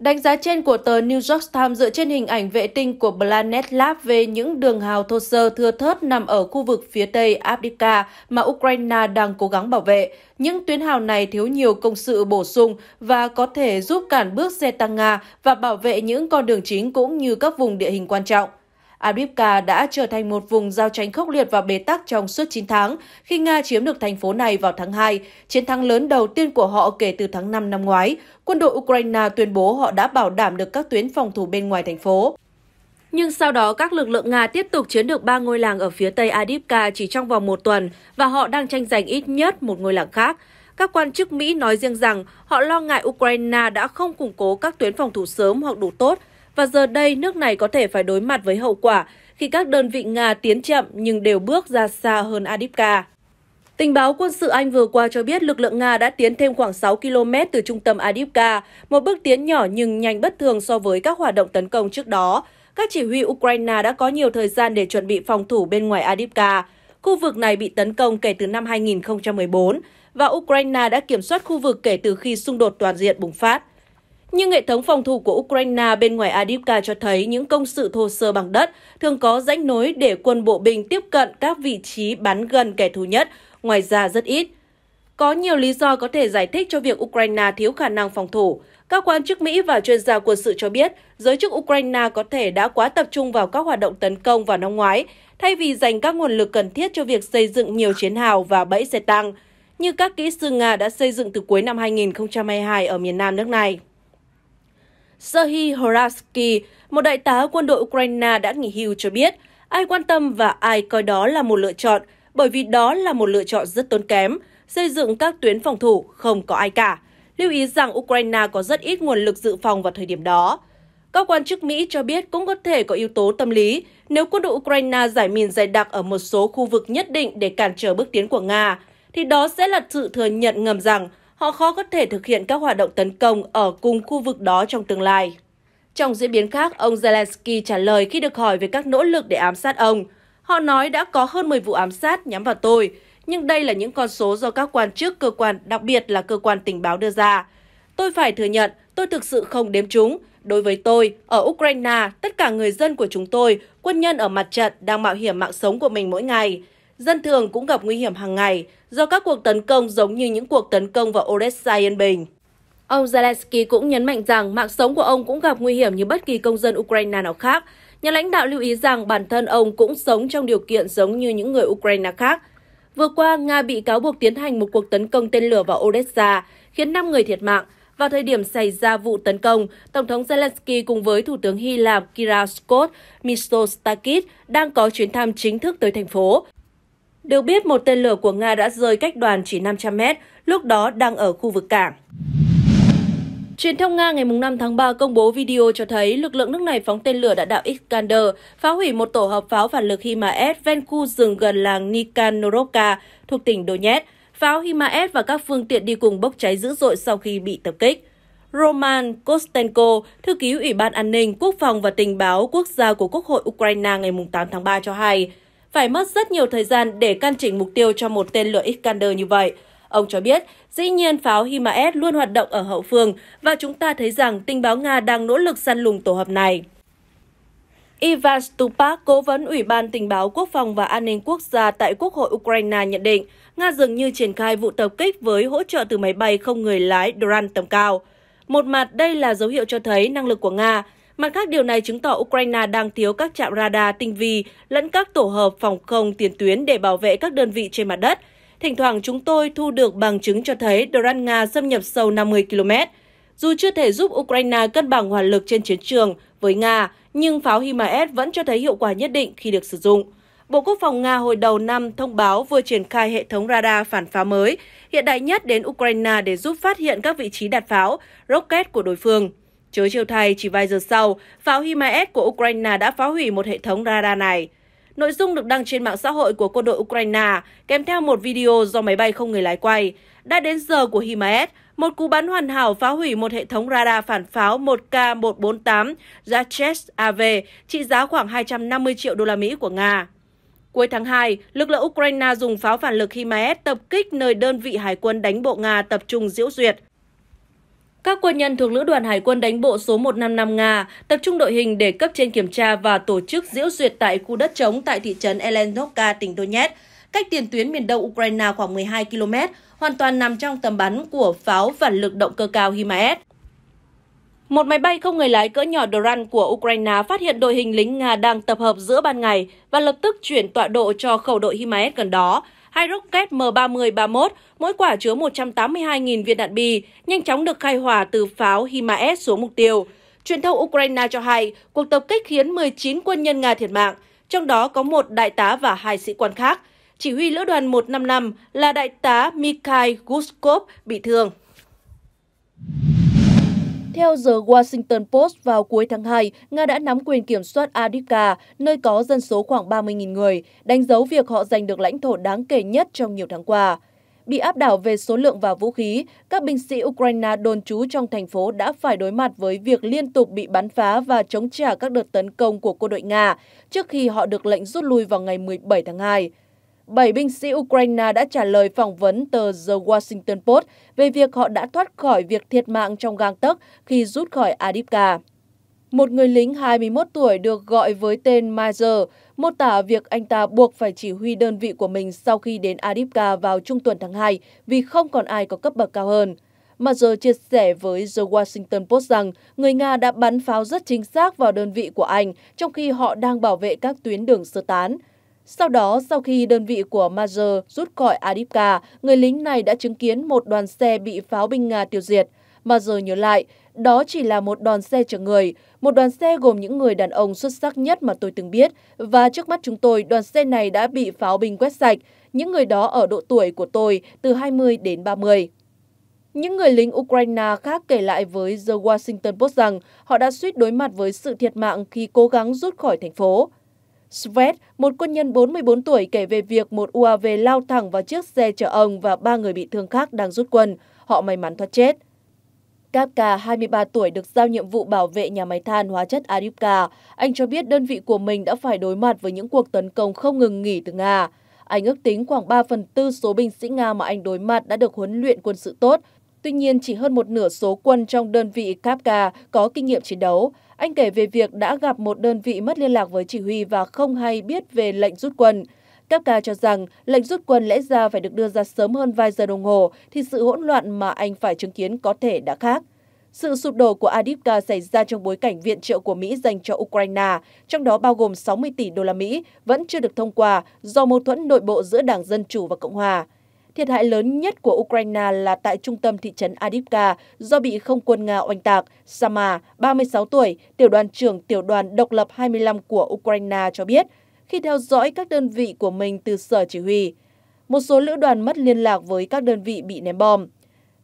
Đánh giá trên của tờ New York Times dựa trên hình ảnh vệ tinh của Planet Lab về những đường hào thô sơ thưa thớt nằm ở khu vực phía tây Abdika mà Ukraine đang cố gắng bảo vệ. Những tuyến hào này thiếu nhiều công sự bổ sung và có thể giúp cản bước xe tăng Nga và bảo vệ những con đường chính cũng như các vùng địa hình quan trọng. Avdiivka đã trở thành một vùng giao tranh khốc liệt và bế tắc trong suốt 9 tháng khi Nga chiếm được thành phố này vào tháng 2, chiến thắng lớn đầu tiên của họ kể từ tháng 5 năm ngoái. Quân đội Ukraine tuyên bố họ đã bảo đảm được các tuyến phòng thủ bên ngoài thành phố. Nhưng sau đó, các lực lượng Nga tiếp tục chiếm được ba ngôi làng ở phía tây Adivka chỉ trong vòng một tuần và họ đang tranh giành ít nhất một ngôi làng khác. Các quan chức Mỹ nói riêng rằng họ lo ngại Ukraine đã không củng cố các tuyến phòng thủ sớm hoặc đủ tốt và giờ đây nước này có thể phải đối mặt với hậu quả khi các đơn vị Nga tiến chậm nhưng đều bước ra xa hơn Adipka. Tình báo quân sự Anh vừa qua cho biết lực lượng Nga đã tiến thêm khoảng 6 km từ trung tâm Adivka, một bước tiến nhỏ nhưng nhanh bất thường so với các hoạt động tấn công trước đó. Các chỉ huy Ukraine đã có nhiều thời gian để chuẩn bị phòng thủ bên ngoài Adivka. Khu vực này bị tấn công kể từ năm 2014 và Ukraine đã kiểm soát khu vực kể từ khi xung đột toàn diện bùng phát. Nhưng hệ thống phòng thủ của Ukraine bên ngoài Adivka cho thấy những công sự thô sơ bằng đất thường có rãnh nối để quân bộ binh tiếp cận các vị trí bắn gần kẻ thù nhất, ngoài ra rất ít. Có nhiều lý do có thể giải thích cho việc Ukraine thiếu khả năng phòng thủ. Các quan chức Mỹ và chuyên gia quân sự cho biết, giới chức Ukraine có thể đã quá tập trung vào các hoạt động tấn công vào năm ngoái, thay vì dành các nguồn lực cần thiết cho việc xây dựng nhiều chiến hào và bẫy xe tăng, như các kỹ sư Nga đã xây dựng từ cuối năm 2022 ở miền nam nước này. Serhiy Horaski, một đại tá quân đội Ukraine đã nghỉ hưu cho biết, ai quan tâm và ai coi đó là một lựa chọn, bởi vì đó là một lựa chọn rất tốn kém, xây dựng các tuyến phòng thủ không có ai cả. Lưu ý rằng Ukraine có rất ít nguồn lực dự phòng vào thời điểm đó. Các quan chức Mỹ cho biết cũng có thể có yếu tố tâm lý nếu quân đội Ukraine giải mìn dày đặc ở một số khu vực nhất định để cản trở bước tiến của Nga, thì đó sẽ là sự thừa nhận ngầm rằng họ khó có thể thực hiện các hoạt động tấn công ở cùng khu vực đó trong tương lai. Trong diễn biến khác, ông Zelensky trả lời khi được hỏi về các nỗ lực để ám sát ông. Họ nói đã có hơn 10 vụ ám sát nhắm vào tôi, nhưng đây là những con số do các quan chức cơ quan, đặc biệt là cơ quan tình báo đưa ra. Tôi phải thừa nhận, tôi thực sự không đếm chúng. Đối với tôi, ở Ukraine, tất cả người dân của chúng tôi, quân nhân ở mặt trận đang mạo hiểm mạng sống của mình mỗi ngày. Dân thường cũng gặp nguy hiểm hàng ngày do các cuộc tấn công giống như những cuộc tấn công vào Odessa yên bình. Ông Zelensky cũng nhấn mạnh rằng mạng sống của ông cũng gặp nguy hiểm như bất kỳ công dân Ukraine nào khác. Nhà lãnh đạo lưu ý rằng bản thân ông cũng sống trong điều kiện giống như những người Ukraine khác. Vừa qua, Nga bị cáo buộc tiến hành một cuộc tấn công tên lửa vào Odessa, khiến 5 người thiệt mạng. Vào thời điểm xảy ra vụ tấn công, Tổng thống Zelensky cùng với Thủ tướng Hy Lạp Kyriakos Mitsotakis đang có chuyến thăm chính thức tới thành phố. Được biết, một tên lửa của Nga đã rơi cách đoàn chỉ 500 mét, lúc đó đang ở khu vực cảng. Truyền thông Nga ngày 5 tháng 3 công bố video cho thấy lực lượng nước này phóng tên lửa đạn đạo Iskander, phá hủy một tổ hợp pháo phản lực HIMARS ven khu rừng gần làng Nikanorovka thuộc tỉnh Donetsk. Pháo HIMARS và các phương tiện đi cùng bốc cháy dữ dội sau khi bị tập kích. Roman Kostenko, thư ký Ủy ban An ninh, Quốc phòng và Tình báo Quốc gia của Quốc hội Ukraine ngày 8 tháng 3 cho hay, phải mất rất nhiều thời gian để căn chỉnh mục tiêu cho một tên lửa Iskander như vậy. Ông cho biết, dĩ nhiên pháo HIMARS luôn hoạt động ở hậu phương và chúng ta thấy rằng tình báo Nga đang nỗ lực săn lùng tổ hợp này. Ivan Stupak, cố vấn Ủy ban Tình báo Quốc phòng và An ninh Quốc gia tại Quốc hội Ukraine nhận định, Nga dường như triển khai vụ tập kích với hỗ trợ từ máy bay không người lái Duran tầm cao. Một mặt, đây là dấu hiệu cho thấy năng lực của Nga Mặt khác, điều này chứng tỏ Ukraine đang thiếu các trạm radar tinh vi lẫn các tổ hợp phòng không tiền tuyến để bảo vệ các đơn vị trên mặt đất. Thỉnh thoảng chúng tôi thu được bằng chứng cho thấy Doran Nga xâm nhập sâu 50 km. Dù chưa thể giúp Ukraine cân bằng hỏa lực trên chiến trường với Nga, nhưng pháo HIMARS vẫn cho thấy hiệu quả nhất định khi được sử dụng. Bộ Quốc phòng Nga hồi đầu năm thông báo vừa triển khai hệ thống radar phản phá mới, hiện đại nhất đến Ukraine để giúp phát hiện các vị trí đặt pháo, rocket của đối phương. Chớ chiều thay, chỉ vài giờ sau, pháo HIMARS của Ukraine đã phá hủy một hệ thống radar này. Nội dung được đăng trên mạng xã hội của quân đội Ukraine kèm theo một video do máy bay không người lái quay. Đã đến giờ của HIMARS, một cú bắn hoàn hảo phá hủy một hệ thống radar phản pháo 1K148 Zachev AV trị giá khoảng 250 triệu đô la Mỹ của Nga. Cuối tháng 2, lực lượng Ukraine dùng pháo phản lực HIMARS tập kích nơi đơn vị hải quân đánh bộ Nga tập trung diễu duyệt. Các quân nhân thuộc Lữ đoàn Hải quân đánh bộ số 155 Nga tập trung đội hình để cấp trên kiểm tra và tổ chức diễu duyệt tại khu đất trống tại thị trấn Elenovka, tỉnh Donetsk, cách tiền tuyến miền đông Ukraine khoảng 12 km, hoàn toàn nằm trong tầm bắn của pháo và lực động cơ cao HIMARS. Một máy bay không người lái cỡ nhỏ Doran của Ukraine phát hiện đội hình lính Nga đang tập hợp giữa ban ngày và lập tức chuyển tọa độ cho khẩu đội HIMARS gần đó, hai rocket M30-31, mỗi quả chứa 182.000 viên đạn bi, nhanh chóng được khai hỏa từ pháo HIMARS xuống mục tiêu. Truyền thông Ukraine cho hay, cuộc tập kích khiến 19 quân nhân Nga thiệt mạng, trong đó có một đại tá và hai sĩ quan khác. Chỉ huy lữ đoàn 155 là đại tá Mikhail Guskov bị thương. Theo The Washington Post, vào cuối tháng 2, Nga đã nắm quyền kiểm soát Adivka, nơi có dân số khoảng 30.000 người, đánh dấu việc họ giành được lãnh thổ đáng kể nhất trong nhiều tháng qua. Bị áp đảo về số lượng và vũ khí, các binh sĩ Ukraine đồn trú trong thành phố đã phải đối mặt với việc liên tục bị bắn phá và chống trả các đợt tấn công của quân đội Nga trước khi họ được lệnh rút lui vào ngày 17 tháng 2. Bảy binh sĩ Ukraine đã trả lời phỏng vấn tờ The Washington Post về việc họ đã thoát khỏi việc thiệt mạng trong gang tấc khi rút khỏi Adipka. Một người lính 21 tuổi được gọi với tên Major mô tả việc anh ta buộc phải chỉ huy đơn vị của mình sau khi đến Adipka vào trung tuần tháng 2 vì không còn ai có cấp bậc cao hơn. Major chia sẻ với The Washington Post rằng người Nga đã bắn pháo rất chính xác vào đơn vị của anh trong khi họ đang bảo vệ các tuyến đường sơ tán – sau đó, sau khi đơn vị của Major rút khỏi Adipka, người lính này đã chứng kiến một đoàn xe bị pháo binh Nga à, tiêu diệt. Major nhớ lại, đó chỉ là một đoàn xe chở người, một đoàn xe gồm những người đàn ông xuất sắc nhất mà tôi từng biết. Và trước mắt chúng tôi, đoàn xe này đã bị pháo binh quét sạch, những người đó ở độ tuổi của tôi, từ 20 đến 30. Những người lính Ukraine khác kể lại với The Washington Post rằng họ đã suýt đối mặt với sự thiệt mạng khi cố gắng rút khỏi thành phố. Svet, một quân nhân 44 tuổi kể về việc một UAV lao thẳng vào chiếc xe chở ông và ba người bị thương khác đang rút quân. Họ may mắn thoát chết. Kapka, 23 tuổi, được giao nhiệm vụ bảo vệ nhà máy than hóa chất Arivka. Anh cho biết đơn vị của mình đã phải đối mặt với những cuộc tấn công không ngừng nghỉ từ Nga. Anh ước tính khoảng 3 phần tư số binh sĩ Nga mà anh đối mặt đã được huấn luyện quân sự tốt. Tuy nhiên, chỉ hơn một nửa số quân trong đơn vị Kapka có kinh nghiệm chiến đấu. Anh kể về việc đã gặp một đơn vị mất liên lạc với chỉ huy và không hay biết về lệnh rút quân. Kafka cho rằng lệnh rút quân lẽ ra phải được đưa ra sớm hơn vài giờ đồng hồ thì sự hỗn loạn mà anh phải chứng kiến có thể đã khác. Sự sụp đổ của Adipka xảy ra trong bối cảnh viện trợ của Mỹ dành cho Ukraine, trong đó bao gồm 60 tỷ đô la Mỹ, vẫn chưa được thông qua do mâu thuẫn nội bộ giữa Đảng Dân Chủ và Cộng Hòa. Thiệt hại lớn nhất của Ukraine là tại trung tâm thị trấn Adivka do bị không quân Nga oanh tạc. Sama, 36 tuổi, tiểu đoàn trưởng tiểu đoàn độc lập 25 của Ukraine cho biết, khi theo dõi các đơn vị của mình từ sở chỉ huy, một số lữ đoàn mất liên lạc với các đơn vị bị ném bom.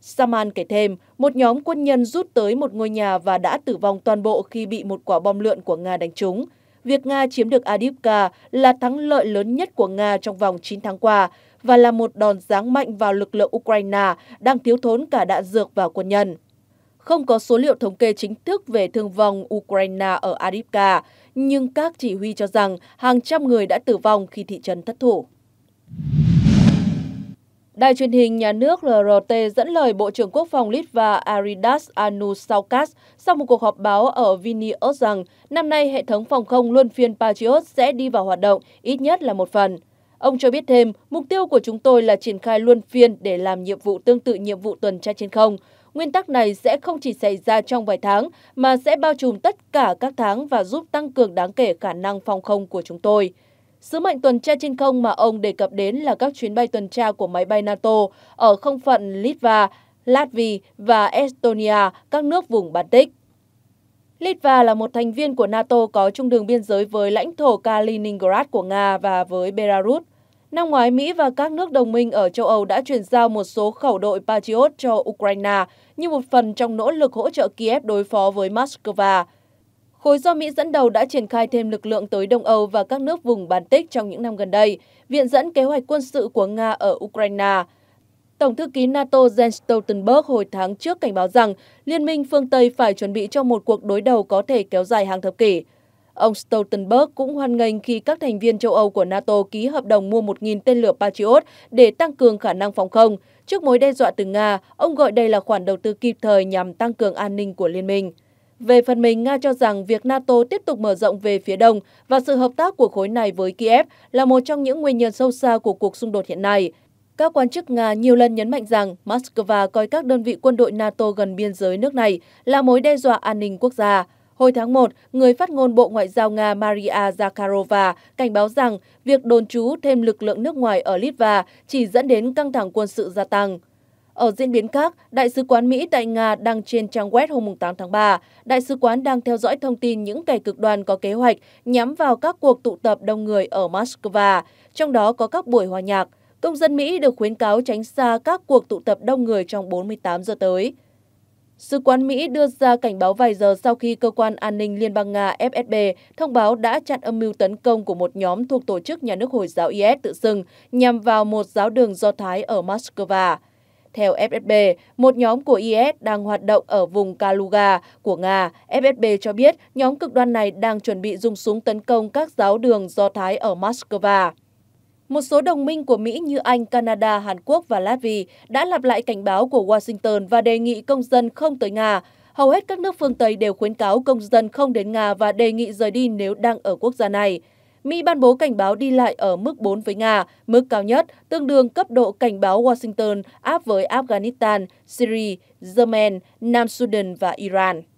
Saman kể thêm, một nhóm quân nhân rút tới một ngôi nhà và đã tử vong toàn bộ khi bị một quả bom lượn của Nga đánh trúng. Việc Nga chiếm được Adivka là thắng lợi lớn nhất của Nga trong vòng 9 tháng qua và là một đòn giáng mạnh vào lực lượng Ukraine đang thiếu thốn cả đạn dược và quân nhân. Không có số liệu thống kê chính thức về thương vong Ukraine ở Adivka, nhưng các chỉ huy cho rằng hàng trăm người đã tử vong khi thị trấn thất thủ. Đài truyền hình nhà nước RRT dẫn lời Bộ trưởng Quốc phòng Litva Aridas Anusaukas sau một cuộc họp báo ở Vilnius rằng năm nay hệ thống phòng không luân phiên Patriot sẽ đi vào hoạt động ít nhất là một phần. Ông cho biết thêm, mục tiêu của chúng tôi là triển khai luân phiên để làm nhiệm vụ tương tự nhiệm vụ tuần tra trên không. Nguyên tắc này sẽ không chỉ xảy ra trong vài tháng, mà sẽ bao trùm tất cả các tháng và giúp tăng cường đáng kể khả năng phòng không của chúng tôi. Sứ mệnh tuần tra trên không mà ông đề cập đến là các chuyến bay tuần tra của máy bay NATO ở không phận Litva, Latvia và Estonia, các nước vùng Baltic. Litva là một thành viên của NATO có chung đường biên giới với lãnh thổ Kaliningrad của Nga và với Belarus. Năm ngoái, Mỹ và các nước đồng minh ở châu Âu đã chuyển giao một số khẩu đội Patriot cho Ukraine như một phần trong nỗ lực hỗ trợ Kiev đối phó với Moscow. Khối do Mỹ dẫn đầu đã triển khai thêm lực lượng tới Đông Âu và các nước vùng Baltic trong những năm gần đây, viện dẫn kế hoạch quân sự của Nga ở Ukraine – Tổng thư ký NATO Jens Stoltenberg hồi tháng trước cảnh báo rằng Liên minh phương Tây phải chuẩn bị cho một cuộc đối đầu có thể kéo dài hàng thập kỷ. Ông Stoltenberg cũng hoan nghênh khi các thành viên châu Âu của NATO ký hợp đồng mua 1.000 tên lửa Patriot để tăng cường khả năng phòng không. Trước mối đe dọa từ Nga, ông gọi đây là khoản đầu tư kịp thời nhằm tăng cường an ninh của liên minh. Về phần mình, Nga cho rằng việc NATO tiếp tục mở rộng về phía đông và sự hợp tác của khối này với Kiev là một trong những nguyên nhân sâu xa của cuộc xung đột hiện nay – các quan chức Nga nhiều lần nhấn mạnh rằng Moscow coi các đơn vị quân đội NATO gần biên giới nước này là mối đe dọa an ninh quốc gia. Hồi tháng 1, người phát ngôn Bộ Ngoại giao Nga Maria Zakharova cảnh báo rằng việc đồn trú thêm lực lượng nước ngoài ở Litva chỉ dẫn đến căng thẳng quân sự gia tăng. Ở diễn biến khác, Đại sứ quán Mỹ tại Nga đăng trên trang web hôm 8 tháng 3, Đại sứ quán đang theo dõi thông tin những kẻ cực đoan có kế hoạch nhắm vào các cuộc tụ tập đông người ở Moscow, trong đó có các buổi hòa nhạc. Công dân Mỹ được khuyến cáo tránh xa các cuộc tụ tập đông người trong 48 giờ tới. Sứ quán Mỹ đưa ra cảnh báo vài giờ sau khi cơ quan an ninh Liên bang Nga FSB thông báo đã chặn âm mưu tấn công của một nhóm thuộc tổ chức nhà nước Hồi giáo IS tự xưng nhằm vào một giáo đường Do Thái ở Moscow. Theo FSB, một nhóm của IS đang hoạt động ở vùng Kaluga của Nga. FSB cho biết nhóm cực đoan này đang chuẩn bị dùng súng tấn công các giáo đường Do Thái ở Moscow. Một số đồng minh của Mỹ như Anh, Canada, Hàn Quốc và Latvia đã lặp lại cảnh báo của Washington và đề nghị công dân không tới Nga. Hầu hết các nước phương Tây đều khuyến cáo công dân không đến Nga và đề nghị rời đi nếu đang ở quốc gia này. Mỹ ban bố cảnh báo đi lại ở mức 4 với Nga, mức cao nhất, tương đương cấp độ cảnh báo Washington áp với Afghanistan, Syria, Yemen, Nam Sudan và Iran.